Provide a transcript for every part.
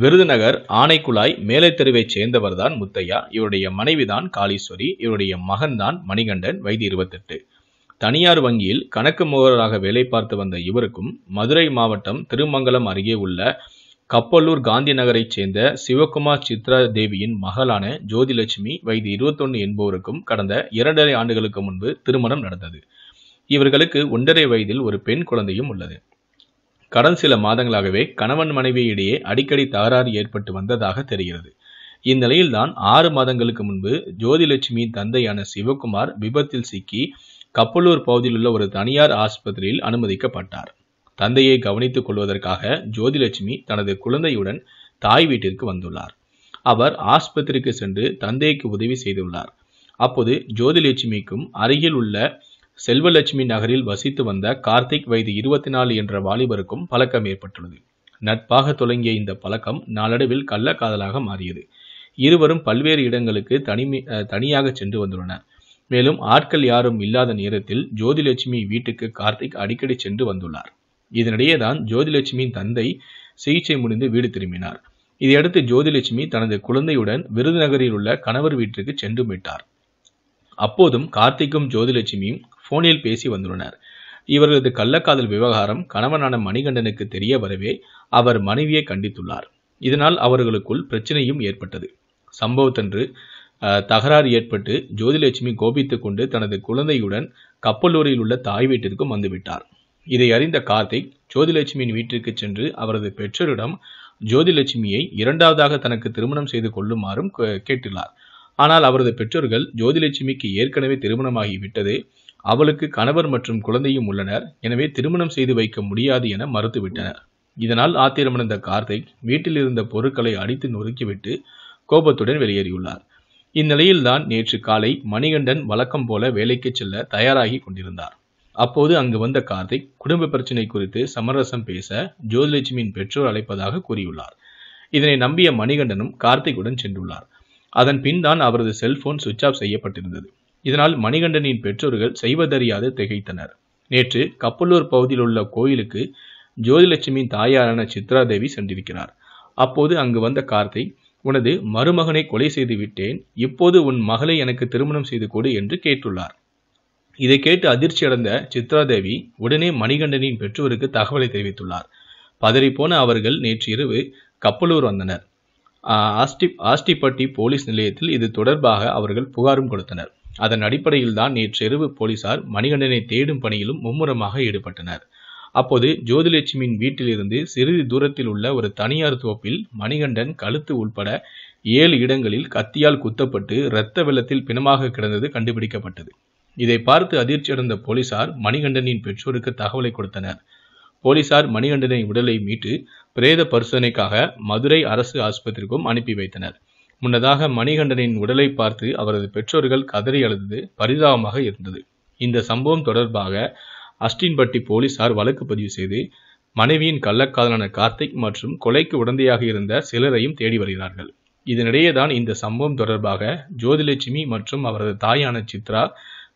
விருதுநகர் ஆனைக்குழாய் மேலை தெருவைச் சேர்ந்தவர்தான் முத்தையா இவருடைய மனைவிதான் காளீஸ்வரி இவருடைய மகன்தான் மணிகண்டன் வயது இருபத்தெட்டு தனியார் வங்கியில் கணக்கு முகவராக வேலை பார்த்து வந்த இவருக்கும் மதுரை மாவட்டம் திருமங்கலம் அருகே உள்ள கப்பலூர் காந்தி நகரைச் சேர்ந்த சிவகுமார் சித்ரா தேவியின் மகளான ஜோதிலட்சுமி வயது இருபத்தொன்னு என்பவருக்கும் கடந்த இரண்டரை ஆண்டுகளுக்கு முன்பு திருமணம் நடந்தது இவர்களுக்கு ஒன்றரை வயதில் ஒரு பெண் குழந்தையும் உள்ளது கடந்த சில மாதங்களாகவே கணவன் மனைவியிடையே அடிக்கடி தகராறு ஏற்பட்டு வந்ததாக தெரிகிறது இந்நிலையில்தான் ஆறு மாதங்களுக்கு முன்பு ஜோதிலட்சுமியின் தந்தையான சிவகுமார் விபத்தில் சிக்கி கப்பலூர் பகுதியில் உள்ள ஒரு தனியார் ஆஸ்பத்திரியில் அனுமதிக்கப்பட்டார் தந்தையை கவனித்துக் கொள்வதற்காக ஜோதிலட்சுமி தனது குழந்தையுடன் தாய் வீட்டிற்கு வந்துள்ளார் அவர் ஆஸ்பத்திரிக்கு சென்று தந்தைக்கு உதவி செய்துள்ளார் அப்போது ஜோதிலட்சுமிக்கும் அருகில் உள்ள செல்வலட்சுமி நகரில் வசித்து வந்த கார்த்திக் வயது இருபத்தி நாலு என்ற வாலிபருக்கும் பழக்கம் ஏற்பட்டுள்ளது நட்பாக தொடங்கிய இந்த பழக்கம் நாளடைவில் கள்ளக்காதலாக மாறியது இருவரும் பல்வேறு இடங்களுக்கு தனிமை தனியாக சென்று வந்துள்ளனர் மேலும் ஆட்கள் யாரும் இல்லாத நேரத்தில் ஜோதிலட்சுமி வீட்டுக்கு கார்த்திக் அடிக்கடி சென்று வந்துள்ளார் இதனிடையே தான் ஜோதிலட்சுமியின் தந்தை சிகிச்சை முடிந்து வீடு திரும்பினார் இதையடுத்து ஜோதிலட்சுமி தனது குழந்தையுடன் விருதுநகரில் உள்ள கணவர் வீட்டிற்கு சென்று விட்டார் அப்போதும் கார்த்திக்கும் ஜோதிலட்சுமியும் போனில் பேசி வந்துள்ளனர் இவரது கள்ளக்காதல் விவகாரம் கணவனான மணிகண்டனுக்கு தெரிய வரவே அவர் மனைவியை கண்டித்துள்ளார் இதனால் அவர்களுக்குள் பிரச்சனையும் ஏற்பட்டது சம்பவத்தன்று தகராறு ஏற்பட்டு ஜோதிலட்சுமி கோபித்து கொண்டு தனது குழந்தையுடன் கப்பலூரில் உள்ள தாய் வீட்டிற்கும் வந்துவிட்டார் இதை அறிந்த கார்த்திக் ஜோதிலட்சுமியின் வீட்டிற்கு சென்று அவரது பெற்றோரிடம் ஜோதிலட்சுமியை இரண்டாவதாக தனக்கு திருமணம் செய்து கொள்ளுமாறும் கேட்டுள்ளார் ஆனால் அவரது பெற்றோர்கள் ஜோதிலட்சுமிக்கு ஏற்கனவே திருமணமாகிவிட்டது அவளுக்கு கணவர் மற்றும் குழந்தையும் உள்ளனர் எனவே திருமணம் செய்து வைக்க முடியாது என மறுத்துவிட்டனர் இதனால் ஆத்திரமடைந்த கார்த்திக் வீட்டில் இருந்த பொருட்களை அடித்து நொறுக்கிவிட்டு கோபத்துடன் வெளியேறியுள்ளார் இந்நிலையில்தான் நேற்று காலை மணிகண்டன் வழக்கம் போல வேலைக்கு செல்ல தயாராகி கொண்டிருந்தார் அப்போது அங்கு வந்த கார்த்திக் குடும்ப பிரச்சினை குறித்து சமரசம் பேச ஜோதிலட்சுமியின் பெற்றோர் அழைப்பதாக கூறியுள்ளார் இதனை நம்பிய மணிகண்டனும் கார்த்திக்குடன் சென்றுள்ளார் அதன் பின் தான் அவரது செல்போன் சுவிட்ச் ஆஃப் செய்யப்பட்டிருந்தது இதனால் மணிகண்டனின் பெற்றோர்கள் செய்வதறியாது திகைத்தனர் நேற்று கப்பலூர் பகுதியில் உள்ள கோயிலுக்கு ஜோதிலட்சுமியின் தாயாரான சித்ராதேவி சென்றிருக்கிறார் அப்போது அங்கு வந்த கார்த்தை உனது மருமகனை கொலை செய்து விட்டேன் இப்போது உன் மகளை எனக்கு திருமணம் செய்து கொடு என்று கேட்டுள்ளார் இதை கேட்டு அதிர்ச்சி அடைந்த சித்ராதேவி உடனே மணிகண்டனின் பெற்றோருக்கு தகவலை தெரிவித்துள்ளார் பதறிப்போன அவர்கள் நேற்று இரவு கப்பலூர் வந்தனர் ஆஸ்டி ஆஸ்டிப்பட்டி போலீஸ் நிலையத்தில் இது தொடர்பாக அவர்கள் புகாரும் கொடுத்தனர் அதன் அடிப்படையில்தான் நேற்றிரவு போலீசார் மணிகண்டனை தேடும் பணியிலும் மும்முரமாக ஈடுபட்டனர் அப்போது ஜோதிலட்சுமியின் வீட்டிலிருந்து சிறிது தூரத்தில் உள்ள ஒரு தனியார் தோப்பில் மணிகண்டன் கழுத்து உட்பட ஏழு இடங்களில் கத்தியால் குத்தப்பட்டு இரத்த வெள்ளத்தில் பிணமாக கிடந்தது கண்டுபிடிக்கப்பட்டது இதை பார்த்து அதிர்ச்சியடைந்த போலீசார் மணிகண்டனின் பெற்றோருக்கு தகவலை கொடுத்தனர் போலீசார் மணிகண்டனின் உடலை மீட்டு பிரேத பரிசோதனைக்காக மதுரை அரசு ஆஸ்பத்திரிக்கும் அனுப்பி வைத்தனர் முன்னதாக மணிகண்டனின் உடலை பார்த்து அவரது பெற்றோர்கள் கதறி அழுது பரிதாபமாக இருந்தது இந்த சம்பவம் தொடர்பாக அஸ்டின்பட்டி போலீசார் வழக்கு பதிவு செய்து மனைவியின் கள்ளக்காதலான கார்த்திக் மற்றும் கொலைக்கு உடந்தையாக இருந்த சிலரையும் தேடி வருகிறார்கள் இதனிடையே தான் இந்த சம்பவம் தொடர்பாக ஜோதிலட்சுமி மற்றும் அவரது தாயான சித்ரா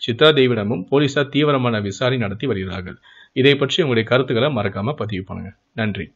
சித்ரா தேவிடமும் போலீசார் தீவிரமான விசாரணை நடத்தி வருகிறார்கள் இதை பற்றி உங்களுடைய கருத்துக்களை மறக்காம பதிவு பண்ணுங்க நன்றி